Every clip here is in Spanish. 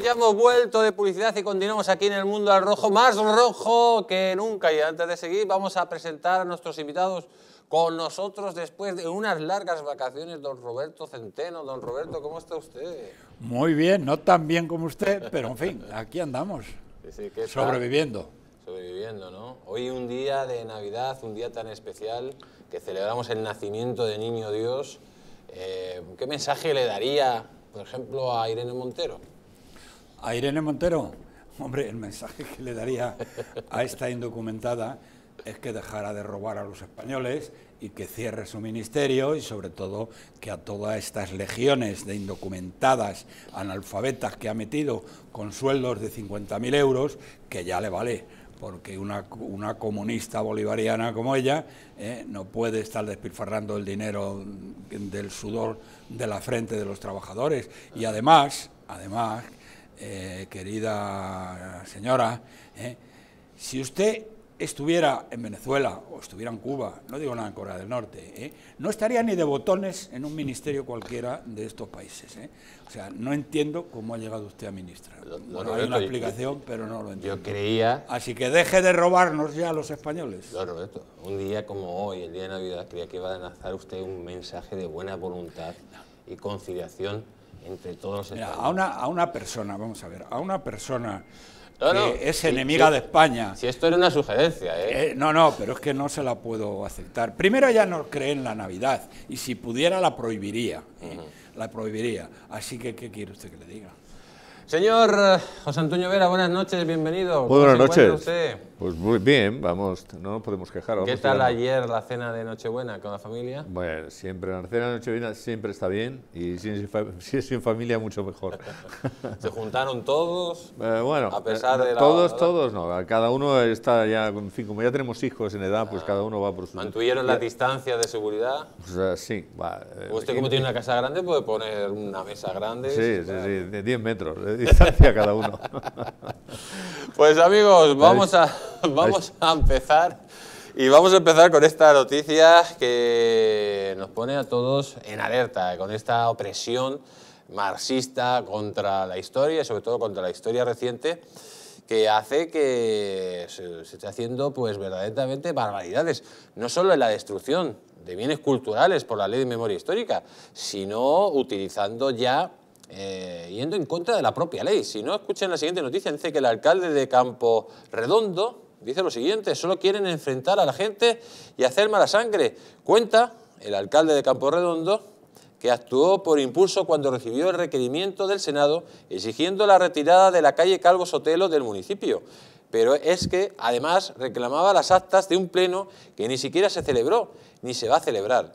ya hemos vuelto de publicidad y continuamos aquí en el mundo al rojo, más rojo que nunca. Y antes de seguir, vamos a presentar a nuestros invitados con nosotros después de unas largas vacaciones, don Roberto Centeno. Don Roberto, ¿cómo está usted? Muy bien, no tan bien como usted, pero en fin, aquí andamos, sobreviviendo. Sobreviviendo, ¿no? Hoy un día de Navidad, un día tan especial, que celebramos el nacimiento de Niño Dios. Eh, ¿Qué mensaje le daría, por ejemplo, a Irene Montero? A Irene Montero, hombre, el mensaje que le daría a esta indocumentada es que dejara de robar a los españoles y que cierre su ministerio y sobre todo que a todas estas legiones de indocumentadas analfabetas que ha metido con sueldos de 50.000 euros, que ya le vale, porque una, comunista bolivariana como ella eh, no puede estar despilfarrando el dinero del sudor de la frente de los trabajadores. Y además, además, eh, querida señora, ¿eh? si usted estuviera en Venezuela o estuviera en Cuba, no digo nada en Corea del Norte, ¿eh? no estaría ni de botones en un ministerio cualquiera de estos países. O sea, no entiendo cómo ha llegado usted a ministra. No hay una explicación, pero no lo entiendo. Yo creía... Así que deje de robarnos ya a los españoles. claro un día como hoy, el día de Navidad, creía que iba a lanzar usted un mensaje de buena voluntad y conciliación entre todos a, una, persona, vamos a ver, a una persona que es enemiga de España. Si esto era una sugerencia, ¿eh? ¿eh? No, no, pero es que no se la puedo aceptar. Primero, ya no cree en la Navidad y si pudiera la prohibiría. ¿eh? La prohibiría. Así que, ¿qué quiere usted que le diga? Señor José Antonio Vera, buenas noches, bienvenido. buenas noches. Usted? Pues muy bien, vamos, no nos podemos quejar. ¿Qué tal ayer la cena de Nochebuena con la familia? Bueno, siempre, la cena de Nochebuena siempre está bien y si es, en familia mucho mejor. ¿Se juntaron todos? Eh, bueno, a pesar eh, de la todos, todos no, cada uno está ya, en fin, como ya tenemos hijos en edad, pues ah. cada uno va por su... ¿Mantuvieron la distancia de seguridad? Pues, eh, sí, va. Usted como tiene una casa grande puede poner una mesa grande. Sí, sí, sí, de 10 metros de distancia cada uno. pues amigos, vamos a... vamos a empezar y vamos a empezar con esta noticia que nos pone a todos en alerta, con esta opresión marxista contra la historia, sobre todo contra la historia reciente, que hace que se, esté haciendo pues verdaderamente barbaridades, no solo en la destrucción de bienes culturales por la ley de memoria histórica, sino utilizando ya eh, yendo en contra de la propia ley. Si no, escuchen la siguiente noticia, dice que el alcalde de Campo Redondo dice lo siguiente, solo quieren enfrentar a la gente y hacer mala sangre. Cuenta el alcalde de Campo Redondo que actuó por impulso cuando recibió el requerimiento del Senado exigiendo la retirada de la calle Calvo Sotelo del municipio. Pero es que, además, reclamaba las actas de un pleno que ni siquiera se celebró, ni se va a celebrar.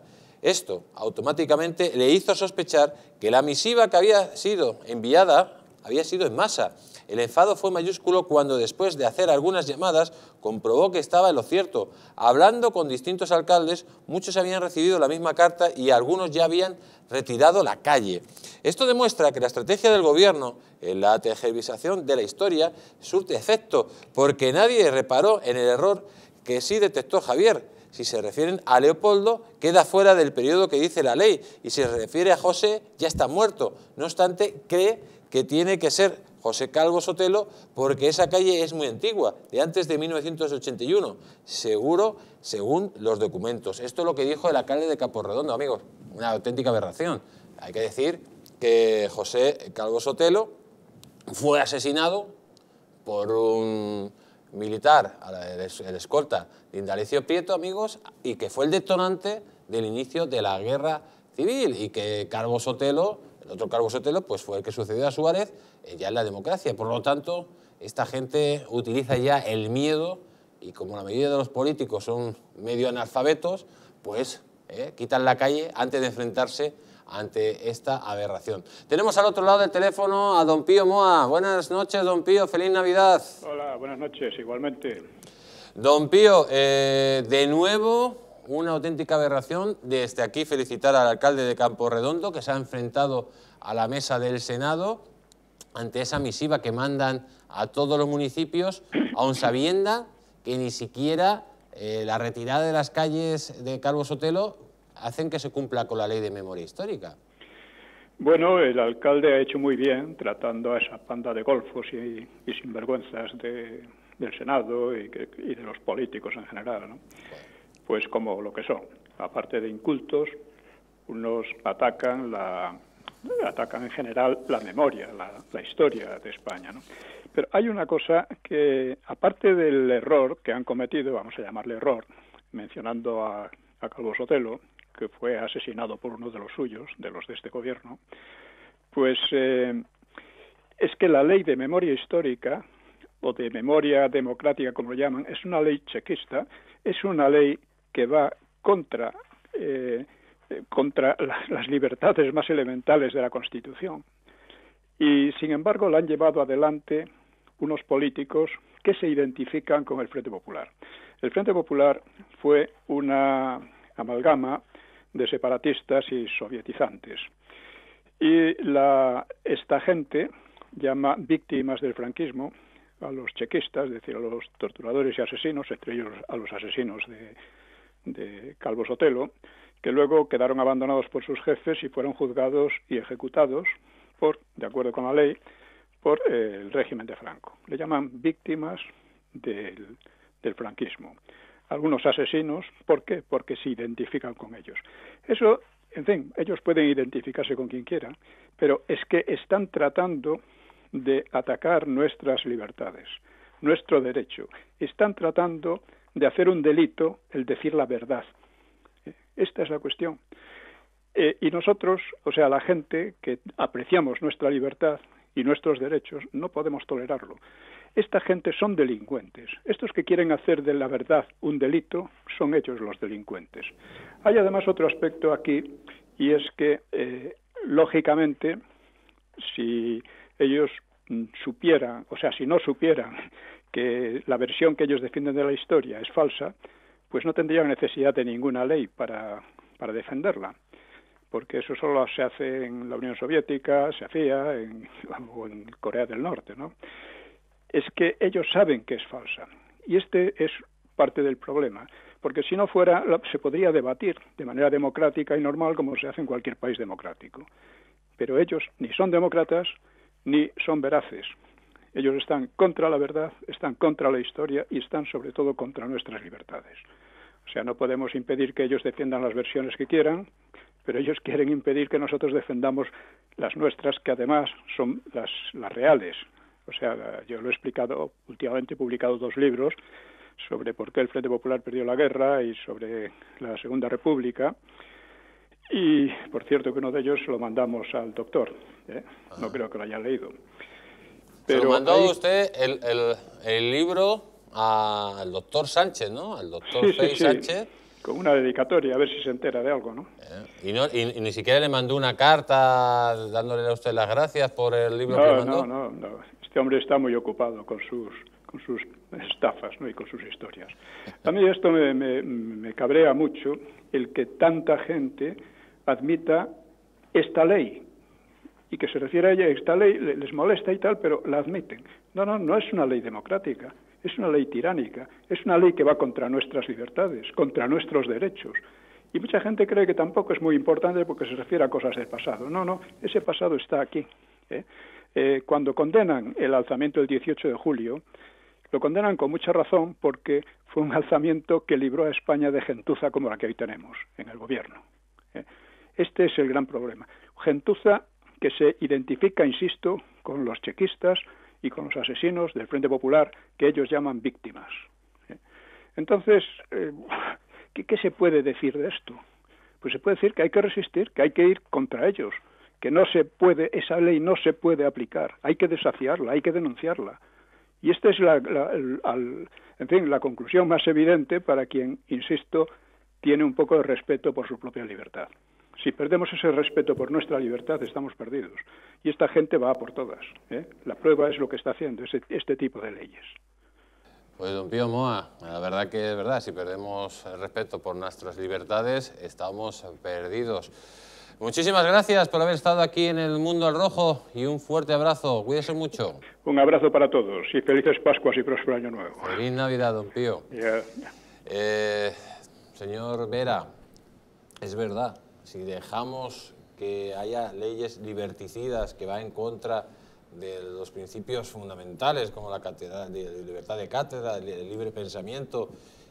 Esto automáticamente le hizo sospechar que la misiva que había sido enviada había sido en masa. El enfado fue mayúsculo cuando después de hacer algunas llamadas comprobó que estaba en lo cierto. Hablando con distintos alcaldes, muchos habían recibido la misma carta y algunos ya habían retirado la calle. Esto demuestra que la estrategia del gobierno en la tergiversación de la historia surte efecto, porque nadie reparó en el error que sí detectó Javier, si se refieren a Leopoldo, queda fuera del periodo que dice la ley, y si se refiere a José, ya está muerto. No obstante, cree que tiene que ser José Calvo Sotelo porque esa calle es muy antigua, de antes de 1981, seguro según los documentos. Esto es lo que dijo el alcalde de Caporredondo, amigos, una auténtica aberración. Hay que decir que José Calvo Sotelo fue asesinado por un militar, el escolta de Indalecio Prieto, amigos, y que fue el detonante del inicio de la guerra civil y que Carlos Sotelo, el otro Carlos Sotelo, pues fue el que sucedió a Suárez eh, ya en la democracia. Por lo tanto, esta gente utiliza ya el miedo y como la mayoría de los políticos son medio analfabetos, pues eh, quitan la calle antes de enfrentarse ante esta aberración. Tenemos al otro lado del teléfono a don Pío Moa. Buenas noches, don Pío, feliz Navidad. Hola, buenas noches, igualmente. Don Pío, eh, de nuevo una auténtica aberración. Desde aquí felicitar al alcalde de Campo Redondo que se ha enfrentado a la mesa del Senado ante esa misiva que mandan a todos los municipios, aun sabiendo... que ni siquiera eh, la retirada de las calles de Calvo Sotelo hacen que se cumpla con la ley de memoria histórica. Bueno, el alcalde ha hecho muy bien tratando a esa panda de golfos y, sinvergüenzas del Senado y, de los políticos en general, Pues como lo que son, aparte de incultos, unos atacan la atacan en general la memoria, la, historia de España, Pero hay una cosa que, aparte del error que han cometido, vamos a llamarle error, mencionando a, a Calvo Sotelo que fue asesinado por uno de los suyos, de los de este gobierno, pues eh, es que la ley de memoria histórica o de memoria democrática, como lo llaman, es una ley chequista, es una ley que va contra, eh, contra las libertades más elementales de la Constitución. Y, sin embargo, la han llevado adelante unos políticos que se identifican con el Frente Popular. El Frente Popular fue una amalgama de separatistas y sovietizantes. Y esta gente llama víctimas del franquismo a los chequistas, es decir, a los torturadores y asesinos, entre ellos a los asesinos de, Calvo Sotelo, que luego quedaron abandonados por sus jefes y fueron juzgados y ejecutados, por, de acuerdo con la ley, por eh, el régimen de Franco. Le llaman víctimas del, del franquismo algunos asesinos. ¿Por qué? Porque se identifican con ellos. Eso, en fin, ellos pueden identificarse con quien quiera pero es que están tratando de atacar nuestras libertades, nuestro derecho. Están tratando de hacer un delito el decir la verdad. Eh, esta es la cuestión. Eh, y nosotros, o sea, la gente que apreciamos nuestra libertad y nuestros derechos, no podemos tolerarlo. Esta gente son delincuentes. Estos que quieren hacer de la verdad un delito son ellos los delincuentes. Hay además otro aspecto aquí y es que, eh, lógicamente, si ellos mm, supieran, o sea, si no supieran que la versión que ellos defienden de la historia es falsa, pues no tendrían necesidad de ninguna ley para, defenderla porque eso solo se hace en la Unión Soviética, se hacía en, o en Corea del Norte, ¿no? es que ellos saben que es falsa. Y este es parte del problema, porque si no fuera, se podría debatir de manera democrática y normal como se hace en cualquier país democrático. Pero ellos ni son demócratas ni son veraces. Ellos están contra la verdad, están contra la historia y están sobre todo contra nuestras libertades. O sea, no podemos impedir que ellos defiendan las versiones que quieran, pero ellos quieren impedir que nosotros defendamos las nuestras, que además son las, las reales, o sea, yo lo he explicado, últimamente he publicado dos libros sobre por qué el Frente Popular perdió la guerra y sobre la Segunda República. Y, por cierto, que uno de ellos lo mandamos al doctor. ¿eh? No ah. creo que lo haya leído. Pero lo mandó usted el, libro al doctor Sánchez, ¿no? Al doctor sí, sí, Con una dedicatoria, a ver si se entera de algo, ¿no? Eh, y, ni siquiera le mandó una carta dándole a usted las gracias por el libro que mandó. No, no, no. Este hombre está muy ocupado con sus, estafas y con sus historias. A mí esto me, me cabrea mucho el que tanta gente admita esta ley y que se refiere a ella, esta ley les molesta y tal, pero la admiten. No, no, no es una ley democrática, es una ley tiránica, es una ley que va contra nuestras libertades, contra nuestros derechos. Y mucha gente cree que tampoco es muy importante porque se refiere a cosas del pasado. No, no, ese pasado está aquí. ¿eh? Eh, cuando condenan el alzamiento del 18 de julio, lo condenan con mucha razón porque fue un alzamiento que libró a España de gentuza como la que hoy tenemos en el gobierno. ¿eh? Este es el gran problema. Gentuza que se identifica, insisto, con los chequistas y con los asesinos del Frente Popular que ellos llaman víctimas. ¿eh? Entonces, qué se puede decir de esto? Pues se puede decir que hay que resistir, que hay que ir contra ellos, que no se puede, esa ley no se puede aplicar, hay que desafiarla, hay que denunciarla. Y esta es la, en fin, la conclusión más evidente para quien, insisto, tiene un poco de respeto por su propia libertad. Si perdemos ese respeto por nuestra libertad, estamos perdidos. Y esta gente va por todas. ¿eh? La prueba es lo que está haciendo este tipo de leyes. Pues don Pío Moa, la verdad que es verdad, si perdemos el respeto por nuestras libertades, estamos perdidos. Muchísimas gracias por haber estado aquí en el Mundo al Rojo y un fuerte abrazo. Cuídese mucho. Un abrazo para todos y felices Pascuas y próspero Año Nuevo. Feliz Navidad, don Pío. Eh, señor Vera, es verdad, si dejamos que haya leyes liberticidas que va en contra de los principios fundamentales como la de libertad de cátedra, el libre pensamiento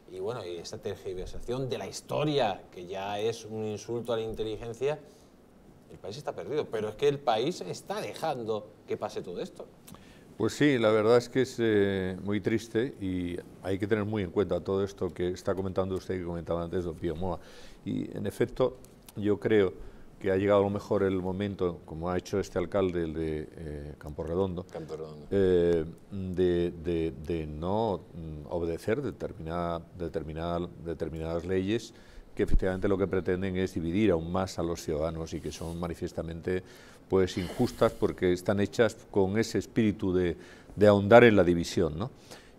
y bueno, y esta tergiversación de la historia que ya es un insulto a la inteligencia, el país está perdido, pero es que el país está dejando que pase todo esto. Pues sí, la verdad es que es eh, muy triste y hay que tener muy en cuenta todo esto que está comentando usted que comentaba antes don Pío Moa. Y en efecto, yo creo que ha llegado a lo mejor el momento, como ha hecho este alcalde, de eh, Campo Redondo, eh, de, no mm, obedecer determinada, determinada, determinadas leyes que efectivamente lo que pretenden es dividir aún más a los ciudadanos y que son manifiestamente pues injustas porque están hechas con ese espíritu de, ahondar en la división. ¿no?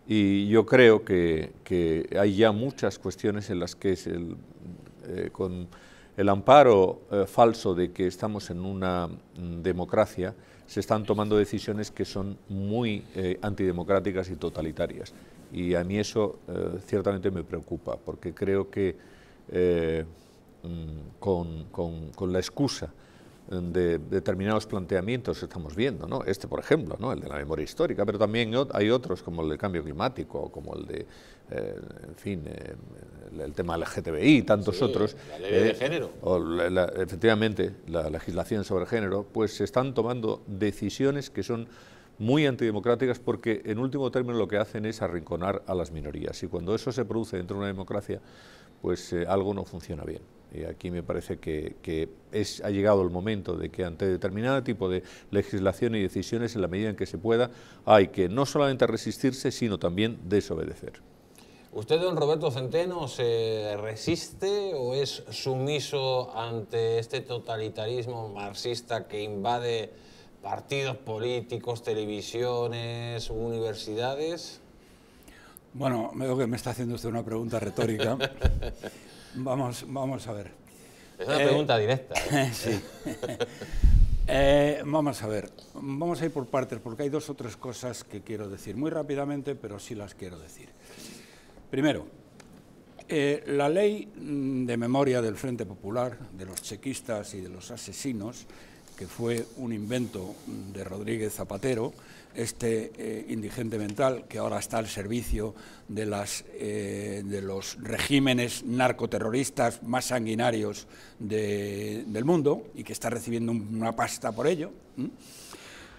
Y yo creo que, que, hay ya muchas cuestiones en las que es eh, con el amparo eh, falso de que estamos en una mm, democracia, se están tomando decisiones que son muy eh, antidemocráticas y totalitarias. Y a mí eso ciertamente me preocupa, porque creo que eh, mm, con, la excusa de determinados planteamientos que estamos viendo, ¿no? este por ejemplo, ¿no? el de la memoria histórica, pero también hay otros como el de cambio climático, como el de, eh, en fin, eh, el tema LGTBI y tantos otros. de género. efectivamente, la legislación sobre género, pues se están tomando decisiones que son muy antidemocráticas porque en último término lo que hacen es arrinconar a las minorías y cuando eso se produce dentro de una democracia pues eh, algo no funciona bien. Y aquí me parece que, ha llegado el momento de que ante determinado tipo de legislación y decisiones, en la medida en que se pueda, hay que no solamente resistirse, sino también desobedecer. ¿Usted, don Roberto Centeno, se resiste o es sumiso ante este totalitarismo marxista que invade partidos políticos, televisiones, universidades? Bueno, veo que me está haciendo usted una pregunta retórica. vamos, a ver. Es una pregunta directa. ¿eh? Eh, sí. Eh, vamos a ver, vamos a ir por partes porque hay dos o tres cosas que quiero decir muy rápidamente, pero sí las quiero decir. Primero, la ley mm, de memoria del Frente Popular, de los chequistas y de los asesinos, que fue un invento mm, de Rodríguez Zapatero, este eh, indigente mental que ahora está al servicio de, las, eh, de los regímenes narcoterroristas más sanguinarios del mundo y que está recibiendo una pasta por ello,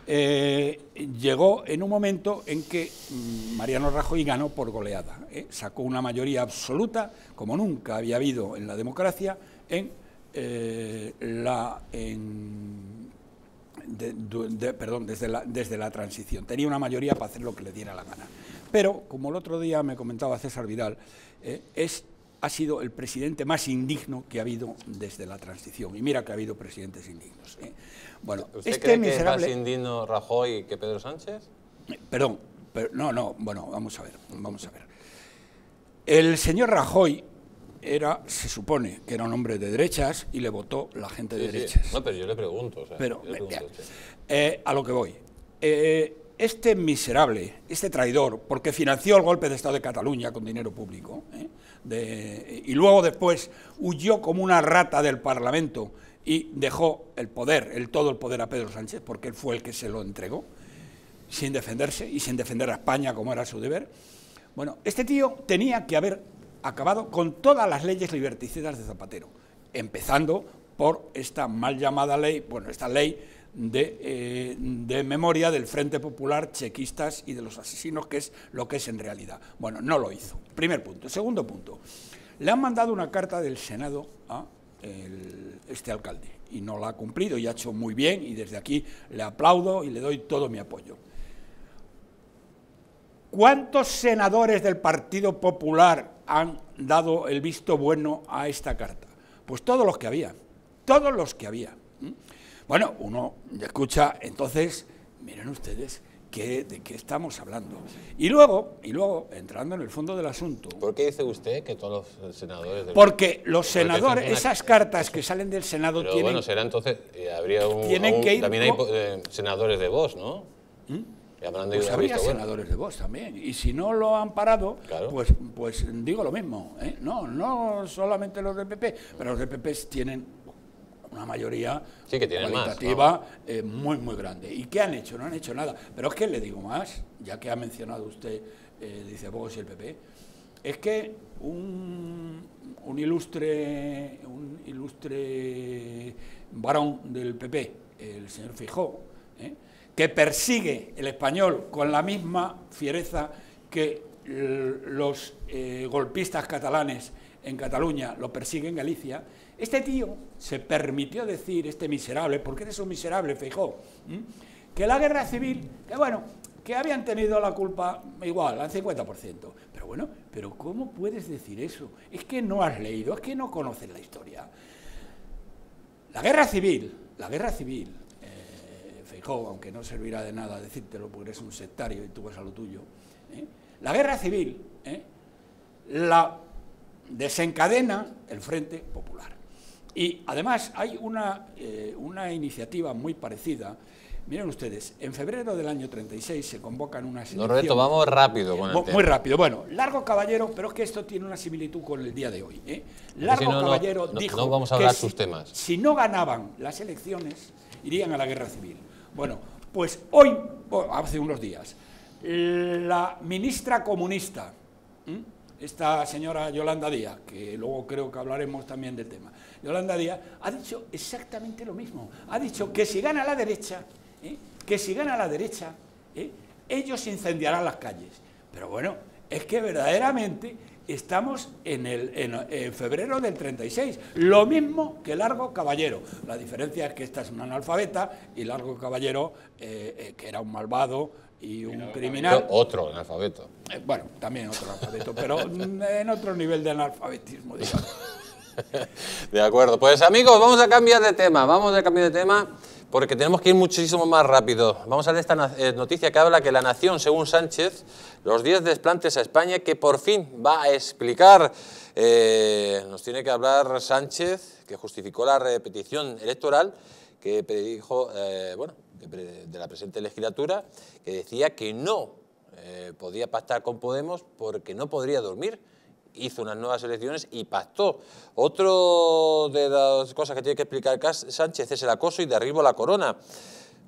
eh, llegó en un momento en que mm, Mariano Rajoy ganó por goleada. Sacó una mayoría absoluta, como nunca había habido en la democracia, en, la, perdón, desde la, desde la transición. Tenía una mayoría para hacer lo que le diera la gana. Pero, como el otro día me comentaba César Vidal, eh, es, ha sido el presidente más indigno que ha habido desde la transición. Y mira que ha habido presidentes indignos. Eh. Bueno, ¿Usted cree que es más indigno Rajoy que Pedro Sánchez? Eh, perdón, pero, no, no, bueno, vamos a ver, vamos a ver. El señor Rajoy era, se supone que era un hombre de derechas y le votó la gente de derechas. No, pero yo le pregunto. O sea, pero, eh, eh, a lo que voy. Eh, este miserable, este traidor, porque financió el golpe de Estado de Cataluña con dinero público, y luego después huyó como una rata del Parlamento y dejó el poder, el todo el poder a Pedro Sánchez, porque él fue el que se lo entregó, sin defenderse y sin defender a España como era su deber. Bueno, este tío tenía que haber acabado con todas las leyes liberticidas de Zapatero, empezando por esta mal llamada ley, bueno, esta ley eh, de, memoria del Frente Popular, chequistas y de los asesinos, que es lo que es en realidad. Bueno, no lo hizo. Primer punto. Segundo punto. Le han mandado una carta del Senado a este alcalde y no la ha cumplido y ha hecho muy bien y desde aquí le aplaudo y le doy todo mi apoyo. ¿Cuántos senadores del Partido Popular han dado el visto bueno a esta carta? Pues todos los que había, todos los que había. ¿Mm? Bueno, uno escucha, entonces, miren ustedes, que, de qué estamos hablando. Y luego, y luego, entrando en el fondo del asunto... ¿Por qué dice usted que todos los senadores... Porque los senadores, esas cartas que salen del Senado tienen... bueno, será entonces... Eh, habría que También hay eh, senadores de voz, ¿no? ¿Mm? Ya pues habría senadores de Vox también. Y si no lo han parado, pues, pues digo lo mismo. ¿eh? No, no solamente los del PP, pero los del PP tienen una mayoría sí, cualitativa eh, muy, muy grande. ¿Y qué han hecho? No han hecho nada. Pero es que le digo más, ya que ha mencionado usted, eh, dice Vos y el PP, es que un, un ilustre un ilustre varón del PP, el señor Fijó, que persigue el español con la misma fiereza que los eh, golpistas catalanes en Cataluña lo persiguen en Galicia, este tío se permitió decir, este miserable, porque eres un miserable, Feijó, ¿Mm? que la guerra civil, que bueno, que habían tenido la culpa igual, al 50%. Pero bueno, pero ¿cómo puedes decir eso? Es que no has leído, es que no conoces la historia. La guerra civil, la guerra civil aunque no servirá de nada decírtelo porque eres un sectario y tú vas a lo tuyo. ¿eh? La guerra civil ¿eh? la desencadena el Frente Popular. Y además hay una, eh, una iniciativa muy parecida. Miren ustedes, en febrero del año 36 se convocan unas elecciones... Lo retomamos rápido con el Muy rápido. Bueno, Largo Caballero, pero es que esto tiene una similitud con el día de hoy. Largo Caballero dijo vamos a que sus temas. si no ganaban las elecciones, irían a la guerra civil. Bueno, pues hoy, hace unos días, la ministra comunista, esta señora Yolanda Díaz, que luego creo que hablaremos también del tema, Yolanda Díaz ha dicho exactamente lo mismo. Ha dicho que si gana la derecha, ¿eh? que si gana la derecha, ¿eh? ellos incendiarán las calles. Pero bueno, es que verdaderamente Estamos en, en, febrero del 36, lo mismo que Largo Caballero. La diferencia es que esta es una analfabeta y Largo Caballero, eh, eh, que era un malvado y un criminal. Otro analfabeto. Eh, bueno, también otro analfabeto, pero en otro nivel de analfabetismo, digamos. De acuerdo, pues amigos, vamos a cambiar de tema, vamos a cambiar de tema porque tenemos que ir muchísimo más rápido. Vamos a ver esta eh, noticia que habla que la nación, según Sánchez, los 10 desplantes a España que por fin va a explicar. Eh, nos tiene que hablar Sánchez, que justificó la repetición electoral que predijo eh, de la presente legislatura, que decía que no podía pactar con Podemos porque no podría dormir hizo unas nuevas elecciones y pactó. Otro de las cosas que tiene que explicar Sánchez es el acoso y derribo a la corona.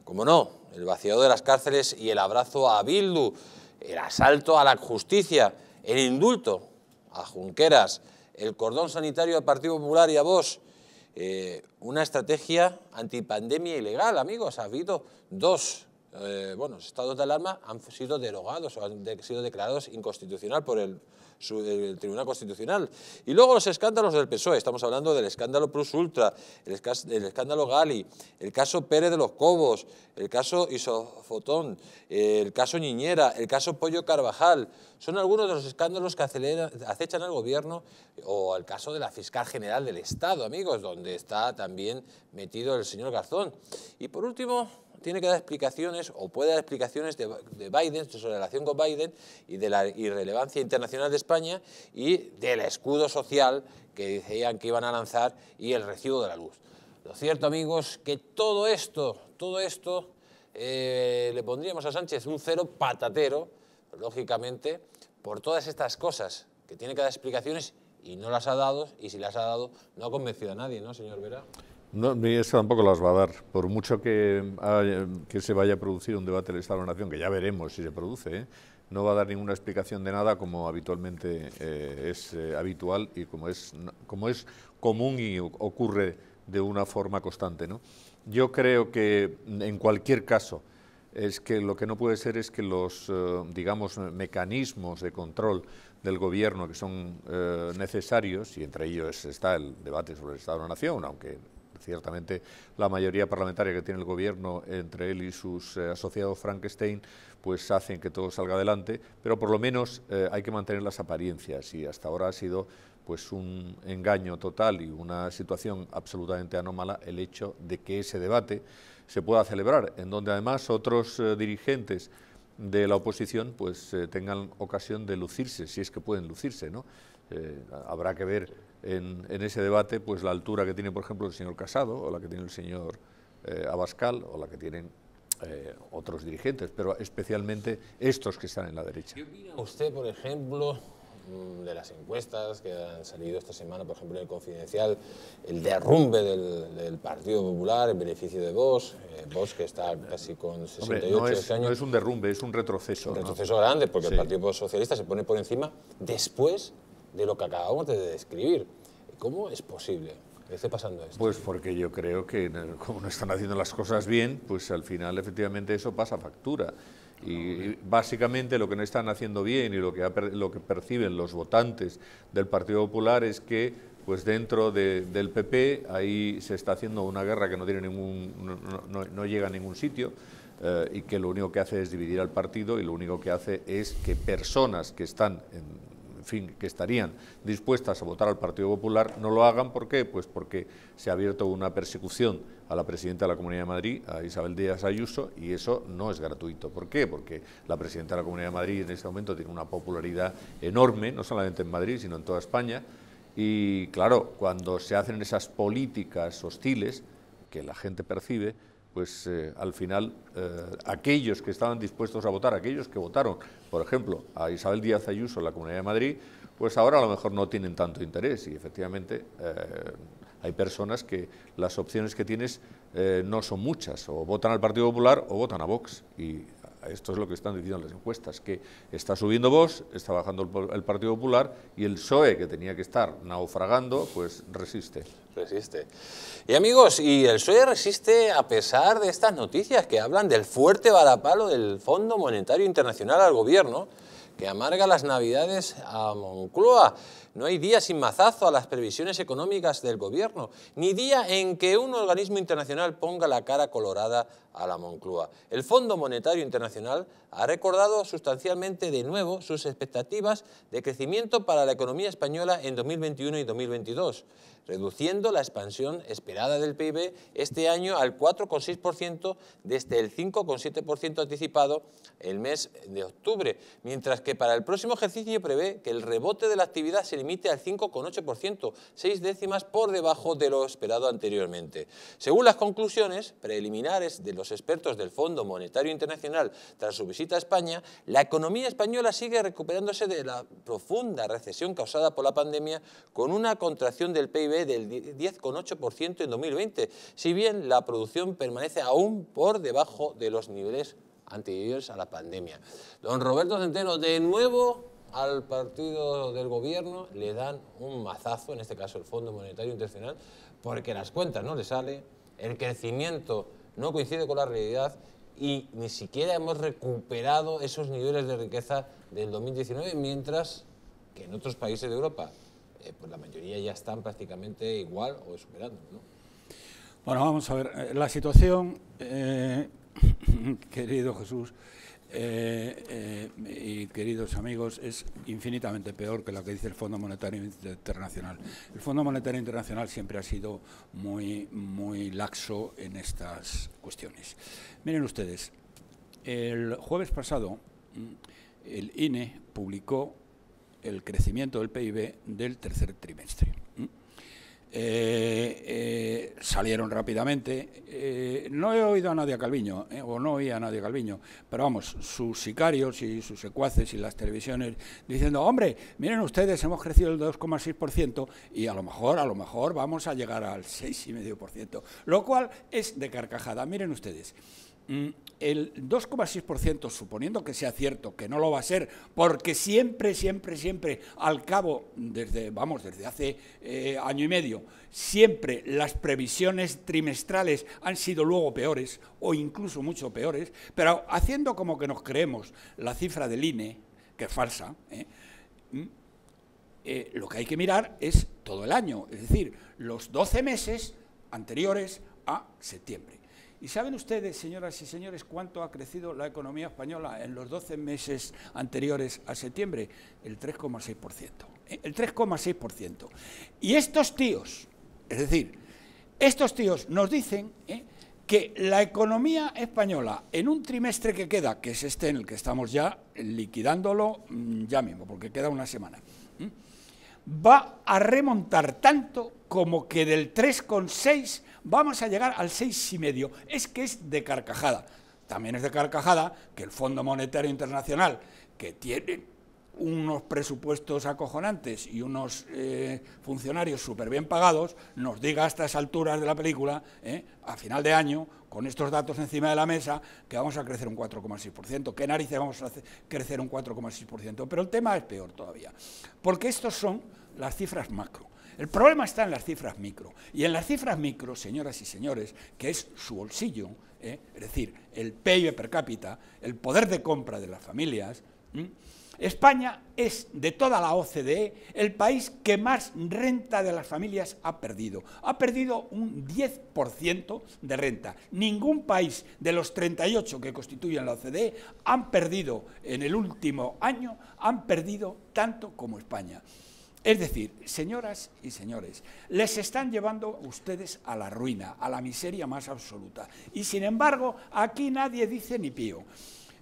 Como no, el vaciado de las cárceles y el abrazo a Bildu, el asalto a la justicia, el indulto a Junqueras, el cordón sanitario al Partido Popular y a Vos. Eh, una estrategia antipandemia ilegal, amigos. Ha habido dos eh, bueno, estados de alarma han sido derogados o han sido declarados inconstitucional por el eh, el Tribunal Constitucional. Y luego los escándalos del PSOE, estamos hablando del escándalo Plus Ultra, el, escándalo Gali, el caso Pérez de los Cobos, el caso Isofotón, el caso Niñera, el caso Pollo Carvajal, son algunos de los escándalos que acechan al gobierno o al caso de la fiscal general del Estado, amigos, donde está también metido el señor Garzón. Y por último, tiene que dar explicaciones o puede dar explicaciones de, Biden, de su relación con Biden y de la irrelevancia internacional de España y del escudo social que decían que iban a lanzar y el recibo de la luz. Lo cierto, amigos, que todo esto, todo esto eh, le pondríamos a Sánchez un cero patatero, lógicamente, por todas estas cosas que tiene que dar explicaciones y no las ha dado, y si las ha dado no ha convencido a nadie, ¿no, señor Vera? No, ni eso tampoco las va a dar. Por mucho que, que se vaya a producir un debate del Estado de la Nación, que ya veremos si se produce, ¿eh? no va a dar ninguna explicación de nada como habitualmente eh, es eh, habitual y como es, como es común y ocurre de una forma constante. ¿no? Yo creo que mm, en cualquier caso es que lo que no puede ser es que los, digamos, mecanismos de control del gobierno que son necesarios, y entre ellos está el debate sobre el Estado de la Nación, aunque ciertamente la mayoría parlamentaria que tiene el gobierno entre él y sus eh, asociados Frankenstein, pues hacen que todo salga adelante, pero por lo menos eh, hay que mantener las apariencias y hasta ahora ha sido pues un engaño total y una situación absolutamente anómala el hecho de que ese debate se pueda celebrar, en donde además otros eh, dirigentes de la oposición pues eh, tengan ocasión de lucirse, si es que pueden lucirse, ¿no? Eh, habrá que ver en, en, ese debate pues la altura que tiene, por ejemplo, el señor Casado, o la que tiene el señor eh, Abascal, o la que tienen otros dirigentes, pero especialmente estos que están en la derecha. usted, por ejemplo, Mm, de las encuestas que han salido esta semana, por ejemplo, en el Confidencial, el derrumbe del, Partido Popular en beneficio de Vox, eh, Vox que está casi con 68 no es, este años. No es un derrumbe, es un retroceso. Un retroceso grande, porque el Partido Socialista se pone por encima después de lo que acabamos de describir. ¿Cómo es posible? que esté pasando esto? Pues porque yo creo que como no están haciendo las cosas bien, pues al final efectivamente eso pasa factura. Y básicamente lo que no están haciendo bien y lo que, lo que perciben los votantes del Partido Popular es que pues dentro del PP ahí se está haciendo una guerra que no, tiene ningún, no, llega a ningún sitio eh, y que lo único que hace es dividir al partido y lo único que hace es que personas que están fin, que estarían dispuestas a votar al Partido Popular no lo hagan. ¿Por qué? Pues porque se ha abierto una persecución a la presidenta de la Comunidad de Madrid, a Isabel Díaz Ayuso, y eso no es gratuito. ¿Por qué? Porque la presidenta de la Comunidad de Madrid en este momento tiene una popularidad enorme, no solamente en Madrid, sino en toda España, y claro, cuando se hacen esas políticas hostiles que la gente percibe, pues eh, al final eh, aquellos que estaban dispuestos a votar, aquellos que votaron, por ejemplo, a Isabel Díaz Ayuso en la Comunidad de Madrid, pues ahora a lo mejor no tienen tanto interés y efectivamente eh, hay personas que las opciones que tienes eh, no son muchas, o votan al Partido Popular o votan a Vox. Y esto es lo que están diciendo las encuestas, que está subiendo Vox, está bajando el, Partido Popular y el PSOE, que tenía que estar naufragando, pues resiste. Resiste. Y amigos, y el PSOE resiste a pesar de estas noticias que hablan del fuerte balapalo del Fondo Monetario Internacional al gobierno que amarga las navidades a Moncloa. No hay día sin mazazo a las previsiones económicas del gobierno, ni día en que un organismo internacional ponga la cara colorada a la Moncloa. El Fondo Monetario Internacional ha recordado sustancialmente de nuevo sus expectativas de crecimiento para la economía española en 2021 y 2022 reduciendo la expansión esperada del PIB este año al 4,6% desde el 5,7% anticipado el mes de octubre, mientras que para el próximo ejercicio prevé que el rebote de la actividad se limite al 5,8%, seis décimas por debajo de lo esperado anteriormente. Según las conclusiones preliminares de los expertos del Fondo Monetario Internacional tras su visita a España, la economía española sigue recuperándose de la profunda recesión causada por la pandemia con una contracción del PIB del 10,8% en 2020, si bien la producción permanece aún por debajo de los niveles anteriores a la pandemia. Don Roberto Centeno, de nuevo al partido del gobierno le dan un mazazo, en este caso el Fondo Monetario Internacional, porque las cuentas no le salen, el crecimiento no coincide con la realidad y ni siquiera hemos recuperado esos niveles de riqueza del 2019, mientras que en otros países de Europa eh, pues la mayoría ya están prácticamente igual o superando. ¿no? Bueno, vamos a ver, eh, la situación, eh, querido Jesús y queridos amigos, es infinitamente peor que la que dice el Fondo Monetario Internacional. El Fondo Monetario Internacional siempre ha sido muy, muy laxo en estas cuestiones. Miren ustedes, el jueves pasado mm, el INE publicó el crecimiento del PIB del tercer trimestre. Eh, eh, salieron rápidamente. Eh, no he oído a a Calviño, o no oí a a Calviño, pero vamos, sus sicarios y sus secuaces y las televisiones diciendo, hombre, miren ustedes, hemos crecido el 2,6% y a lo mejor, a lo mejor vamos a llegar al 6,5%, lo cual es de carcajada. Miren ustedes. Mm, el 2,6%, suponiendo que sea cierto, que no lo va a ser, porque siempre, siempre, siempre, al cabo, desde, vamos, desde hace eh, año y medio, siempre las previsiones trimestrales han sido luego peores, o incluso mucho peores, pero haciendo como que nos creemos la cifra del INE, que es falsa, ¿eh? Mm, eh, lo que hay que mirar es todo el año, es decir, los 12 meses anteriores a septiembre. ¿Y saben ustedes, señoras y señores, cuánto ha crecido la economía española en los 12 meses anteriores a septiembre? El 3,6%. ¿eh? El 3,6%. Y estos tíos, es decir, estos tíos nos dicen ¿eh? que la economía española en un trimestre que queda, que es este en el que estamos ya liquidándolo mm, ya mismo, porque queda una semana, va a remontar tanto como que del 3,6 vamos a llegar al 6,5. Es que es de carcajada. También es de carcajada que el Fondo Monetario Internacional, que tiene unos presupuestos acojonantes y unos eh, funcionarios súper bien pagados, nos diga a estas alturas de la película, eh, a final de año, con estos datos encima de la mesa, que vamos a crecer un 4,6%. ¿Qué narices vamos a crecer un 4,6%? Pero el tema es peor todavía, porque estos son las cifras macro. El problema está en las cifras micro. Y en las cifras micro, señoras y señores, que es su bolsillo, ¿eh? es decir, el PIB per cápita, el poder de compra de las familias, España es de toda la OCDE el país que más renta de las familias ha perdido. Ha perdido un 10% de renta. Ningún país de los 38 que constituyen la OCDE han perdido en el último año, han perdido tanto como España. Es decir, señoras y señores, les están llevando ustedes a la ruina, a la miseria más absoluta. Y sin embargo, aquí nadie dice ni pío.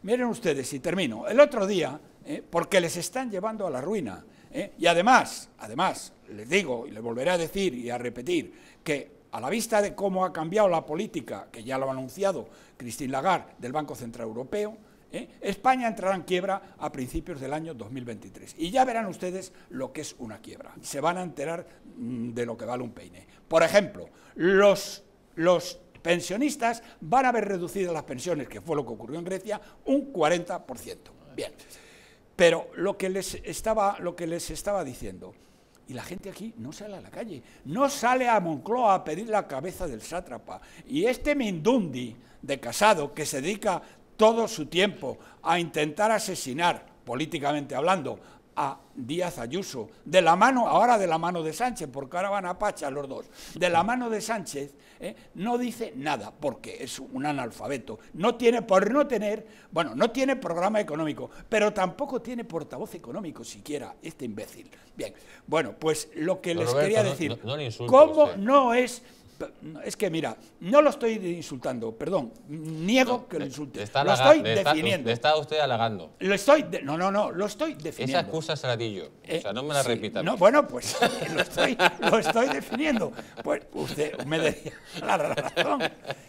Miren ustedes, y termino. El otro día ¿eh? porque les están llevando a la ruina. ¿eh? Y además, además, les digo y les volveré a decir y a repetir que a la vista de cómo ha cambiado la política, que ya lo ha anunciado Christine Lagarde del Banco Central Europeo, ¿eh? España entrará en quiebra a principios del año 2023. Y ya verán ustedes lo que es una quiebra. Se van a enterar mm, de lo que vale un peine. Por ejemplo, los, los pensionistas van a ver reducidas las pensiones, que fue lo que ocurrió en Grecia, un 40%. Bien. Pero lo que les estaba, lo que les estaba diciendo, y la gente aquí no sale a la calle, no sale a Moncloa a pedir la cabeza del sátrapa. Y este Mindundi de Casado, que se dedica todo su tiempo a intentar asesinar, políticamente hablando, a Díaz Ayuso, de la mano, ahora de la mano de Sánchez, porque ahora van a Pacha los dos, de la mano de Sánchez, ¿eh? no dice nada, porque es un analfabeto. No tiene, por no tener, bueno, no tiene programa económico, pero tampoco tiene portavoz económico siquiera, este imbécil. Bien, bueno, pues lo que les quería decir, ¿cómo eh? no es es que mira, no lo estoy insultando, perdón, niego que lo insulte. lo estoy definiendo. Está, usted halagando. Lo estoy, no, no, no, lo estoy definiendo. Esa excusa se la o eh, sea, no me la repita. No, pues. bueno, pues lo estoy, definiendo. Pues usted me dé la razón.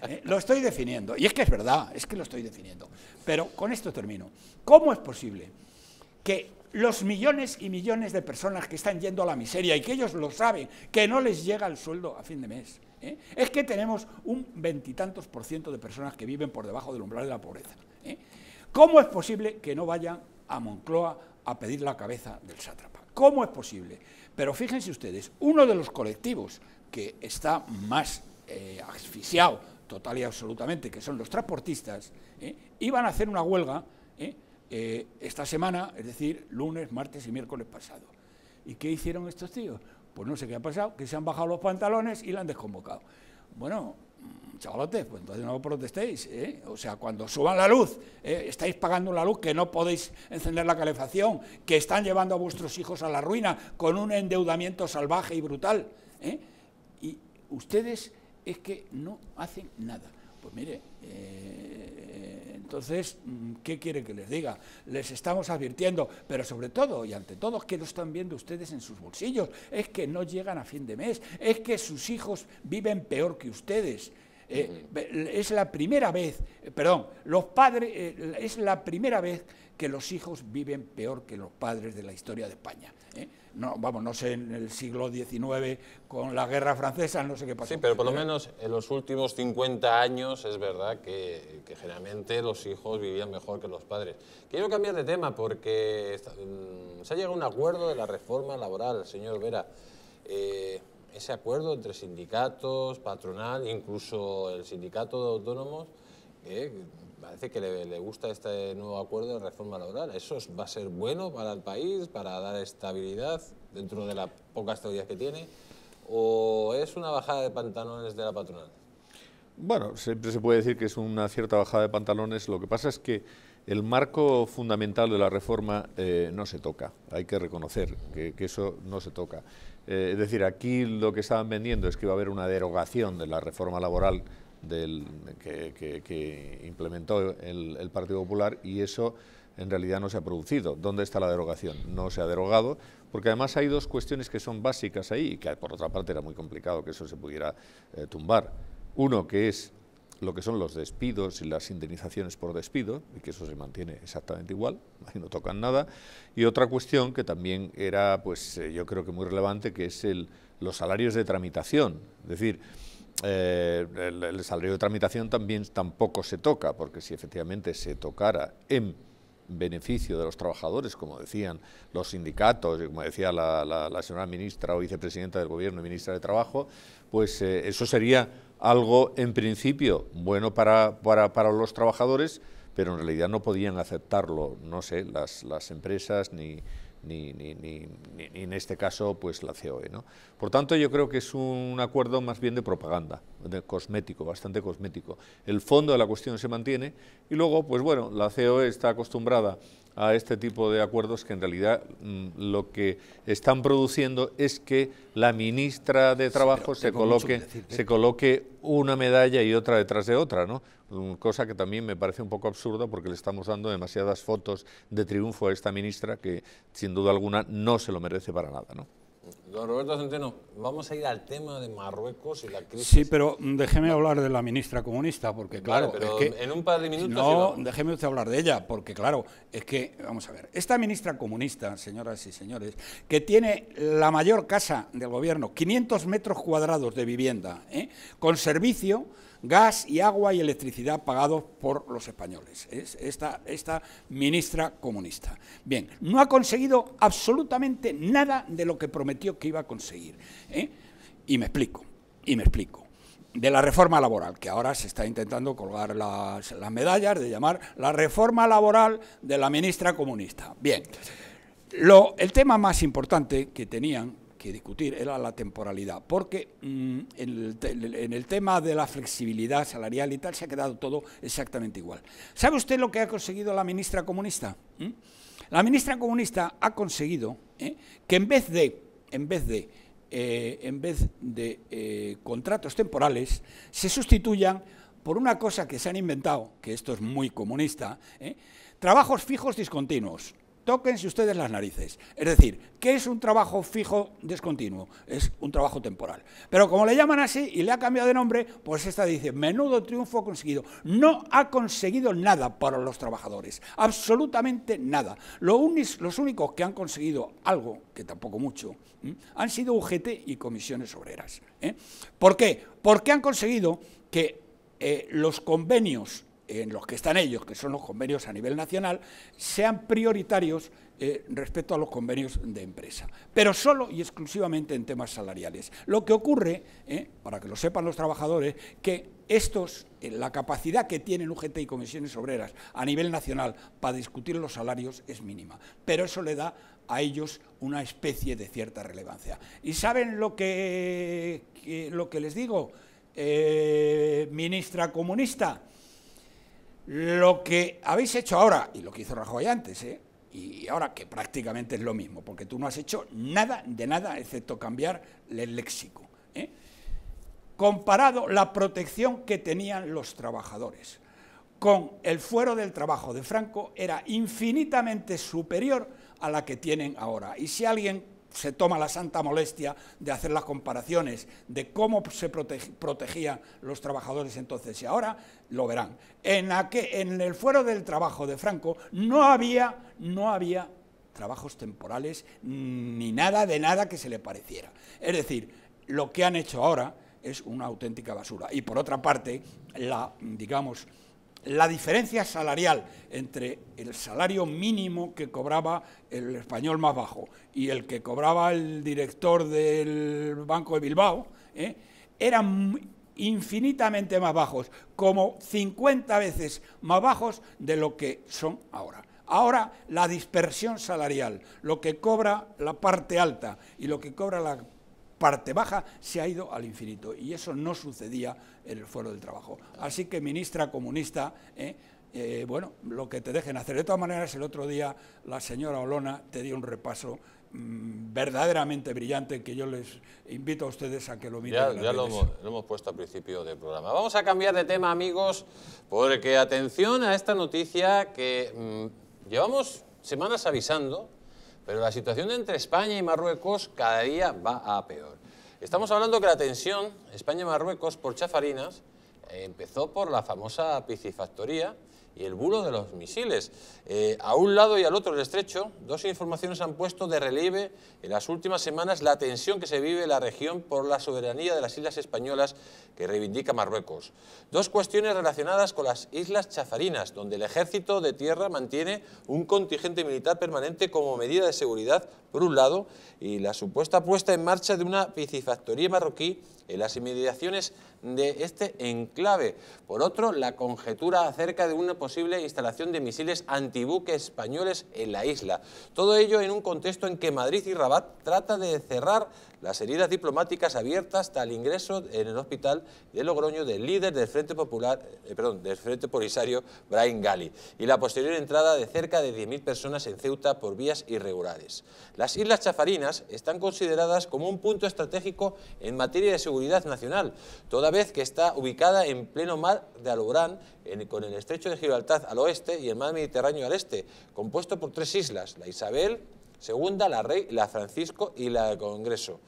Eh, lo estoy definiendo, y es que es verdad, es que lo estoy definiendo. Pero con esto termino. ¿Cómo es posible que los millones y millones de personas que están yendo a la miseria y que ellos lo saben, que no les llega el sueldo a fin de mes. ¿eh? es que tenemos un veintitantos por ciento de personas que viven por debajo del umbral de la pobreza. ¿eh? ¿Cómo es posible que no vayan a Moncloa a pedir la cabeza del sátrapa? ¿Cómo es posible? Pero fíjense ustedes, uno de los colectivos que está más eh, asfixiado total y absolutamente, que son los transportistas, iban a hacer una huelga esta semana, es decir, lunes, martes y miércoles pasado. ¿Y qué hicieron estos tíos? Pues no sé qué ha pasado, que se han bajado los pantalones y la han desconvocado. Bueno, chavalote, pues entonces no protestéis. ¿eh? O sea, cuando suban la luz, ¿eh? estáis pagando la luz que no podéis encender la calefacción, que están llevando a vuestros hijos a la ruina con un endeudamiento salvaje y brutal. ¿eh? Y ustedes es que no hacen nada. Pues mire, entonces, mm, ¿qué quiere que les diga? Les estamos advirtiendo, pero sobre todo y ante todo, que lo están viendo ustedes en sus bolsillos. Es que no llegan a fin de mes, es que sus hijos viven peor que ustedes. Eh, es la primera vez, eh, perdón, los padres, eh, es la primera vez que los hijos viven peor que los padres de la historia de España. No, vamos, no sé, en el siglo XIX, con la guerra francesa, no sé qué pasó. Sí, pero por lo menos en los últimos 50 años es verdad que, generalmente los hijos vivían mejor que los padres. Quiero cambiar de tema porque mm, se ha llegado a un acuerdo de la reforma laboral, señor Vera ese acuerdo entre sindicatos, patronal, incluso el sindicato de autónomos, parece que le, gusta este nuevo acuerdo de reforma laboral. ¿Eso va a ser bueno para el país, para dar estabilidad dentro de la poca estabilidad que tiene? ¿O es una bajada de pantalones de la patronal? Bueno, siempre se puede decir que es una cierta bajada de pantalones. Lo que pasa es que el marco fundamental de la reforma eh, no se toca. Hay que reconocer que eso no se toca. Eh, es decir, aquí lo que estaban vendiendo es que iba a haber una derogación de la reforma laboral que, implementó el, Partido Popular y eso en realidad no se ha producido. ¿Dónde está la derogación? No se ha derogado, porque además hay dos cuestiones que son básicas ahí y que por otra parte era muy complicado que eso se pudiera eh, tumbar. Uno que es lo que son los despidos y las indemnizaciones por despido, y que eso se mantiene exactamente igual, ahí no tocan nada. Y otra cuestión que también era, pues eh, yo creo que muy relevante, que es el, los salarios de tramitación. Es decir, eh, el, salario de tramitación también tampoco se toca, porque si efectivamente se tocara en beneficio de los trabajadores, como decían los sindicatos, y como decía la, señora ministra o vicepresidenta del Gobierno y ministra de Trabajo, pues eh, eso sería algo en principio bueno para, los trabajadores, pero en realidad no podían aceptarlo, no sé, las, empresas ni, en este caso pues la COE. Por tanto, yo creo que es un acuerdo más bien de propaganda, de cosmético, bastante cosmético. El fondo de la cuestión se mantiene y luego, pues bueno, la COE está acostumbrada a este tipo de acuerdos que en realidad mm, lo que están produciendo es que la ministra de Trabajo se, coloque, se coloque una medalla y otra detrás de otra, ¿no? Mm, cosa que también me parece un poco absurda porque le estamos dando demasiadas fotos de triunfo a esta ministra que sin duda alguna no se lo merece para nada. ¿no? Don Roberto Centeno, vamos a ir al tema de Marruecos y la crisis. Sí, pero déjeme hablar de la ministra comunista, porque claro... en un par de minutos... No, déjeme usted hablar de ella, porque claro, es que, vamos a ver, esta ministra comunista, señoras y señores, que tiene la mayor casa del gobierno, 500 metros cuadrados de vivienda, ¿eh? con servicio gas y agua y electricidad pagados por los españoles. Es esta, ministra comunista. Bien, no ha conseguido absolutamente nada de lo que prometió que iba a conseguir. ¿eh? Y me explico, y me explico de la reforma laboral, que ahora se está intentando colgar las, las, medallas de llamar la reforma laboral de la ministra comunista. Bien, lo, el tema más importante que tenían que discutir era la temporalidad, porque mm, en, el, tema de la flexibilidad salarial y tal se ha quedado todo exactamente igual. ¿Sabe usted lo que ha conseguido la ministra comunista? ¿Mm? La ministra comunista ha conseguido ¿eh? que en vez de, en vez de, eh, en vez de eh, contratos temporales, se sustituyan por una cosa que se han inventado, que esto es muy comunista, trabajos fijos discontinuos tóquense ustedes las narices. Es decir, ¿qué es un trabajo fijo descontinuo? Es un trabajo temporal. Pero como le llaman así y le ha cambiado de nombre, pues esta dice, menudo triunfo conseguido. No ha conseguido nada para los trabajadores, absolutamente nada. Los, los únicos que han conseguido algo, que tampoco mucho, han sido UGT y comisiones obreras. ¿eh? ¿Por qué? Porque han conseguido que eh, los convenios en los que están ellos, que son los convenios a nivel nacional, sean prioritarios eh, respecto a los convenios de empresa, pero solo y exclusivamente en temas salariales. Lo que ocurre, eh, para que lo sepan los trabajadores, que estos, eh, la capacidad que tienen UGT y comisiones obreras a nivel nacional para discutir los salarios es mínima, pero eso le da a ellos una especie de cierta relevancia. ¿Y saben lo lo que les digo, ministra comunista? Lo que habéis hecho ahora, y lo que hizo Rajoy antes, ¿eh? y ahora que prácticamente es lo mismo, porque tú no has hecho nada de nada excepto cambiar el léxico. ¿eh? Comparado la protección que tenían los trabajadores con el fuero del trabajo de Franco era infinitamente superior a la que tienen ahora. Y si alguien se toma la santa molestia de hacer las comparaciones de cómo se protegían los trabajadores entonces y ahora, lo verán. En, en el fuero del trabajo de Franco no había, no había trabajos temporales mm, ni nada de nada que se le pareciera. Es decir, lo que han hecho ahora es una auténtica basura. Y por otra parte, la, digamos, la diferencia salarial entre el salario mínimo que cobraba el español más bajo y el que cobraba el director del Banco de Bilbao, ¿eh? eran infinitamente más bajos, como 50 veces más bajos de lo que son ahora. Ahora la dispersión salarial, lo que cobra la parte alta y lo que cobra la parte baja se ha ido al infinito y eso no sucedía en el foro del trabajo. Así que, ministra comunista, ¿eh? Eh, bueno, lo que te dejen hacer. De todas maneras, el otro día la señora Olona te dio un repaso mm, verdaderamente brillante que yo les invito a ustedes a que lo miren. Ya, lo, hemos, puesto al principio del programa. Vamos a cambiar de tema, amigos, porque atención a esta noticia que mm, llevamos semanas avisando pero la situación entre España y Marruecos cada día va a peor. Estamos hablando que la tensión España-Marruecos por chafarinas eh, empezó por la famosa piscifactoría, y el bulo de los misiles. Eh, a un lado y al otro del estrecho, dos informaciones han puesto de relieve en las últimas semanas la tensión que se vive en la región por la soberanía de las islas españolas que reivindica Marruecos. Dos cuestiones relacionadas con las islas chafarinas, donde el ejército de tierra mantiene un contingente militar permanente como medida de seguridad, por un lado, y la supuesta puesta en marcha de una piscifactoría marroquí en eh, las inmediaciones de este enclave. Por otro, la conjetura acerca de una posible instalación de misiles antibuques españoles en la isla. Todo ello en un contexto en que Madrid y Rabat trata de cerrar las heridas diplomáticas abiertas hasta el ingreso en el hospital de Logroño del líder del Frente Popular, eh, del Polisario, Brian Gali, y la posterior entrada de cerca de 10.000 personas en Ceuta por vías irregulares. Las Islas Chafarinas están consideradas como un punto estratégico en materia de seguridad nacional, toda vez que está ubicada en pleno mar de Alborán, con el estrecho de Gibraltar al oeste y el mar Mediterráneo al este, compuesto por tres islas, la Isabel, segunda la Rey, la Francisco y la del Congreso.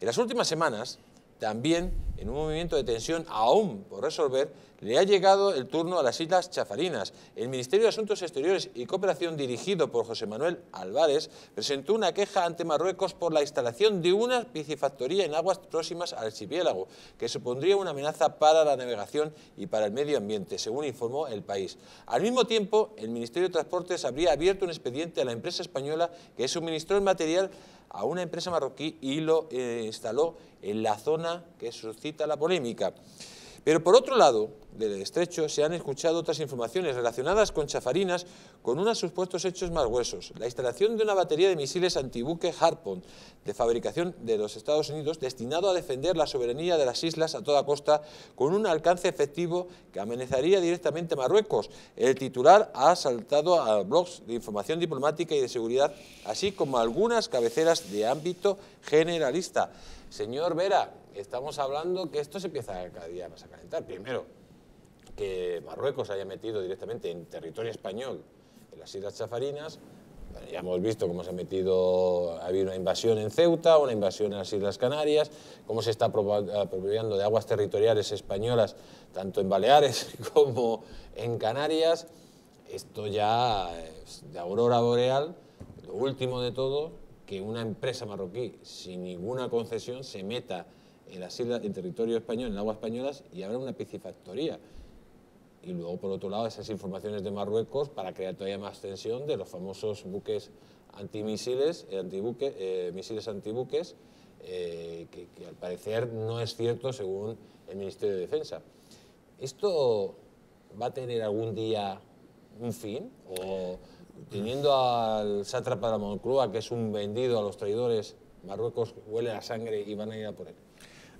En las últimas semanas, también en un movimiento de tensión aún por resolver, le ha llegado el turno a las Islas Chafarinas. El Ministerio de Asuntos Exteriores y Cooperación, dirigido por José Manuel Álvarez, presentó una queja ante Marruecos por la instalación de una piscifactoría en aguas próximas al archipiélago, que supondría una amenaza para la navegación y para el medio ambiente, según informó el país. Al mismo tiempo, el Ministerio de Transportes habría abierto un expediente a la empresa española que suministró el material a una empresa marroquí y lo eh, instaló en la zona que suscita la polémica. Pero por otro lado, del estrecho se han escuchado otras informaciones relacionadas con chafarinas con unos supuestos hechos más huesos. La instalación de una batería de misiles antibuque Harpoon de fabricación de los Estados Unidos destinado a defender la soberanía de las islas a toda costa con un alcance efectivo que amenazaría directamente a Marruecos. El titular ha asaltado a blogs de información diplomática y de seguridad, así como algunas cabeceras de ámbito generalista. Señor Vera, estamos hablando que esto se empieza cada día más a calentar. Primero, que Marruecos haya metido directamente en territorio español en las Islas Chafarinas. ya hemos visto cómo se ha metido, ha habido una invasión en Ceuta, una invasión en las Islas Canarias, cómo se está apropiando de aguas territoriales españolas, tanto en Baleares como en Canarias. Esto ya es de aurora boreal, lo último de todo, que una empresa marroquí sin ninguna concesión se meta en las islas, en territorio español, en aguas españolas, y habrá una piscifactoría. Y luego, por otro lado, esas informaciones de Marruecos para crear todavía más tensión de los famosos buques antimisiles, eh, antibuque, eh, misiles antibuques, eh, que, al parecer no es cierto según el Ministerio de Defensa. ¿Esto va a tener algún día un fin? ¿O teniendo al sátrapa de la que es un vendido a los traidores, Marruecos huele a sangre y van a ir a por él?